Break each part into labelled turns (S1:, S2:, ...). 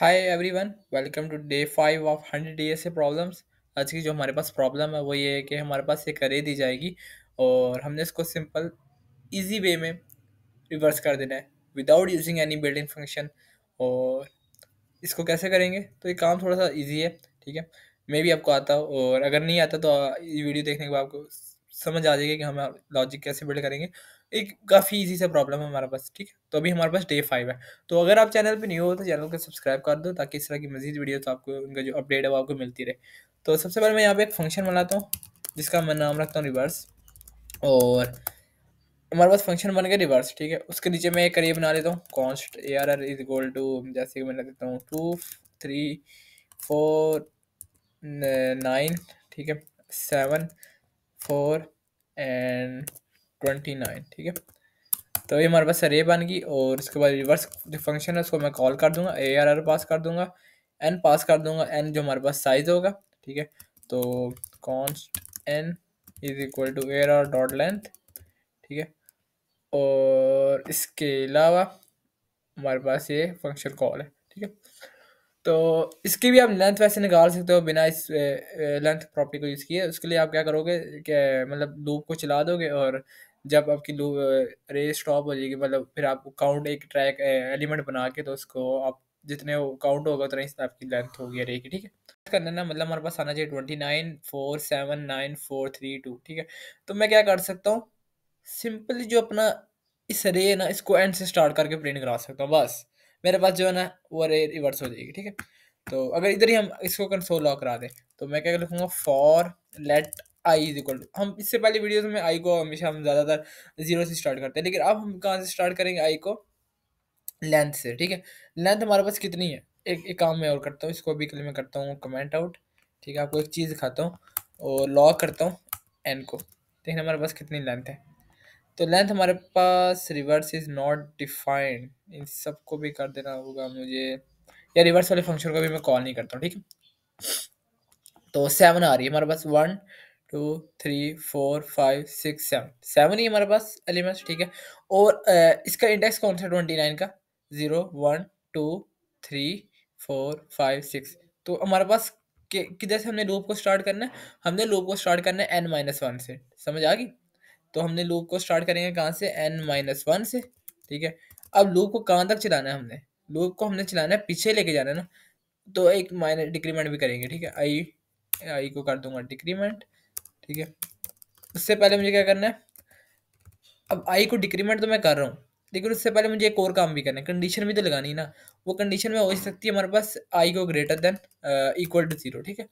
S1: hi everyone welcome to day five of hundred day से problems आज की जो हमारे पास प्रॉब्लम है वो ये है कि हमारे पास ये करे दी जाएगी और हमने इसको सिंपल इजी वे में रिवर्स कर देना है without using any building function और इसको कैसे करेंगे तो ये काम थोड़ा सा ईजी है ठीक है मे भी आपको आता हो और अगर नहीं आता तो ये वीडियो देखने के बाद आपको समझ आ जाएगी कि हम लॉजिक कैसे बिल्ड करेंगे एक काफ़ी इजी सा प्रॉब्लम है हमारे पास ठीक है तो अभी हमारे पास डे फाइव है तो अगर आप चैनल पे नहीं हो तो चैनल को सब्सक्राइब कर दो ताकि इस तरह की मजीद वीडियो तो आपको उनका जो अपडेट है वो आपको मिलती रहे तो सबसे पहले मैं यहाँ पे एक फंक्शन बनाता हूँ जिसका मैं नाम रखता हूँ रिवर्स और हमारे पास फंक्शन बन गया रिवर्स ठीक है उसके नीचे मैं एक करिए बना लेता हूँ const A R R is equal to जैसे मैं लग देता हूँ टू थ्री फोर नाइन ठीक है seven four and twenty nine ठीक है तो ये हमारे पास अरे बन गई और इसके बाद रिवर्स जो फंक्शन है उसको मैं कॉल कर दूंगा ए आर आर पास कर दूंगा एन पास कर दूंगा एन जो हमारे पास साइज होगा ठीक है तो const N is equal to A R R dot length ठीक है और इसके अलावा हमारे पास ये फंक्शन कॉल है ठीक है तो इसकी भी आप लेंथ वैसे निकाल सकते हो बिना इस लेंथ प्रॉपर्टी को यूज़ किए उसके लिए आप क्या करोगे कि मतलब लूप को चला दोगे और जब आपकी रेस स्टॉप हो जाएगी मतलब फिर आपको काउंट एक ट्रैक एलिमेंट बना के तो उसको आप जितने काउंट होगा उतना ही आपकी लेंथ होगी अरे की ठीक है करना ना मतलब हमारे पास आना चाहिए twenty nine four seven nine four three two ठीक है तो मैं क्या कर सकता हूँ सिंपली जो अपना इस रे है ना इसको एंड से स्टार्ट करके प्रिंट करा सकता हूँ बस मेरे पास जो है ना वो रे रिवर्स हो जाएगी ठीक है तो अगर इधर ही हम इसको कंसोल लॉक करा दें तो मैं क्या लिखूँगा for let I is equal to हम इससे पहले वीडियोस में आई को हमेशा हम ज़्यादातर जीरो से स्टार्ट करते हैं लेकिन अब हम कहाँ से स्टार्ट करेंगे आई को लेंथ से ठीक है लेंथ हमारे पास कितनी है एक एक काम मैं और करता हूँ इसको भी मैं करता हूँ कमेंट आउट ठीक है आपको एक चीज़ दिखाता हूँ और लॉक करता हूँ एन को देखिए हमारे पास कितनी लेंथ है तो लेंथ हमारे पास रिवर्स इज़ नॉट डिफाइंड इन सबको भी कर देना होगा मुझे या रिवर्स वाले फंक्शन को भी मैं कॉल नहीं करता हूँ ठीक है तो सेवन आ रही है हमारे पास one two three four five six seven seven ही हमारे पास एलिमेंट्स ठीक है और इसका इंडेक्स कौन सा ट्वेंटी नाइन का zero one two three four five six तो हमारे पास किधर से हमने लूप को स्टार्ट करना है हमने लूप को स्टार्ट करना है एन माइनस वन से समझ आ गई तो हमने लूप को स्टार्ट करेंगे कहाँ से एन माइनस वन से ठीक है अब लूप को कहाँ तक चलाना है हमने लूप को हमने चलाना है पीछे लेके जाना है ना तो एक माइनस डिक्रीमेंट भी करेंगे ठीक है आई आई को कर दूंगा डिक्रीमेंट ठीक है उससे पहले मुझे क्या करना है अब आई को डिक्रीमेंट तो मैं कर रहा हूँ लेकिन उससे पहले मुझे एक और काम भी करना है कंडीशन भी तो लगानी है ना वो कंडीशन में हो सकती है हमारे पास आई को greater than equal to zero ठीक है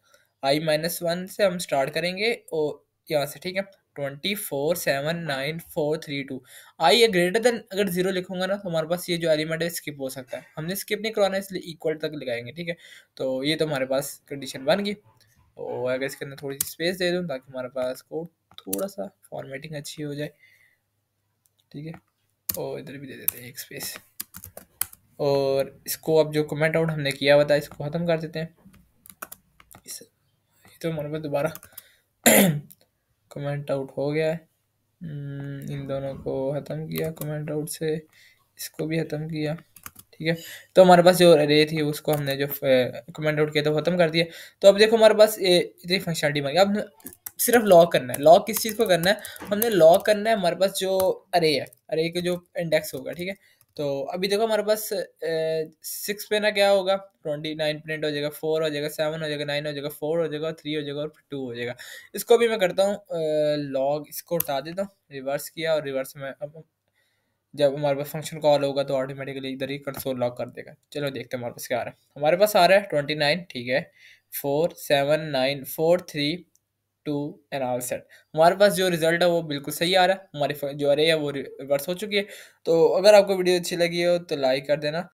S1: आई माइनस वन से हम स्टार्ट करेंगे और यहाँ से ठीक है twenty four seven nine four three two I ये ग्रेटर देन अगर जीरो लिखूंगा ना तो हमारे पास ये जो एलिमेंट है स्किप हो सकता है हमने स्किप नहीं करवाना इसलिए इक्वल तक लगाएंगे ठीक है तो ये तो हमारे पास कंडीशन बन गई और तो अगर इसके अंदर थोड़ी सी स्पेस दे दूँ ताकि हमारे पास कोड थोड़ा सा फॉर्मेटिंग अच्छी हो जाए ठीक है और तो इधर भी दे देते हैं एक स्पेस और इसको अब जो कमेंट आउट हमने किया हुआ था इसको ख़त्म कर देते हैं इस तो हमारे पास दोबारा कमेंट आउट हो गया है हम्म, इन दोनों को ख़त्म किया कमेंट आउट से इसको भी ख़त्म किया ठीक है तो हमारे पास जो रे थी उसको हमने जो कमेंट आउट किया था खत्म कर दिया तो अब देखो हमारे पास इतनी फंक्शनलिटी मांगी अब सिर्फ लॉक करना है लॉक किस चीज़ को करना है हमने लॉक करना है हमारे पास जो अरे है अरे के जो इंडेक्स होगा ठीक है तो अभी देखो हमारे पास सिक्स पे ना क्या होगा ट्वेंटी नाइन प्रिंट हो जाएगा फोर हो जाएगा सेवन हो जाएगा नाइन हो जाएगा फोर हो जाएगा थ्री हो जाएगा और टू हो जाएगा इसको भी मैं करता हूँ लॉग इसको उठा देता हूँ रिवर्स किया और रिवर्स में अब जब हमारे पास फंक्शन कॉल होगा तो ऑटोमेटिकली इधर ही कंसोल लॉक कर देगा चलो देखते हैं हमारे पास क्या आ रहा है हमारे पास आ रहा है ट्वेंटी नाइन ठीक है four seven nine four three two and all set हमारे पास जो रिजल्ट है वो बिल्कुल सही आ रहा है हमारी जो अरे है वो रिवर्स हो चुकी है तो अगर आपको वीडियो अच्छी लगी हो तो लाइक कर देना